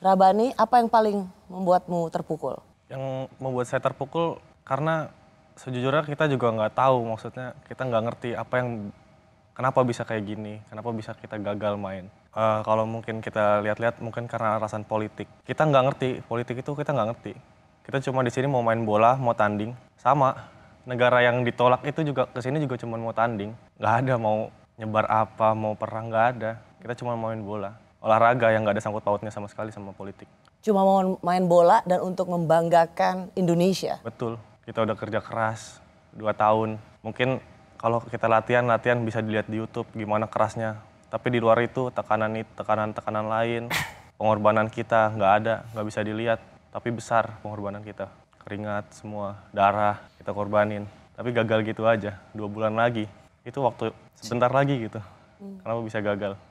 Rabani, apa yang paling membuatmu terpukul? Yang membuat saya terpukul karena sejujurnya kita juga nggak tahu, maksudnya kita nggak ngerti apa yang kenapa bisa kayak gini, kenapa bisa kita gagal main. Uh, kalau mungkin kita lihat-lihat mungkin karena alasan politik. Kita nggak ngerti politik itu kita nggak ngerti. Kita cuma di sini mau main bola, mau tanding, sama negara yang ditolak itu juga ke sini juga cuma mau tanding. Nggak ada mau nyebar apa, mau perang nggak ada. Kita cuma main bola olahraga yang nggak ada sangkut pautnya sama sekali sama politik. Cuma mau main bola dan untuk membanggakan Indonesia. Betul, kita udah kerja keras dua tahun. Mungkin kalau kita latihan, latihan bisa dilihat di YouTube gimana kerasnya. Tapi di luar itu tekanan itu tekanan-tekanan lain, pengorbanan kita nggak ada, nggak bisa dilihat. Tapi besar pengorbanan kita, keringat semua, darah kita korbanin. Tapi gagal gitu aja, dua bulan lagi. Itu waktu sebentar lagi gitu. Hmm. Kenapa bisa gagal?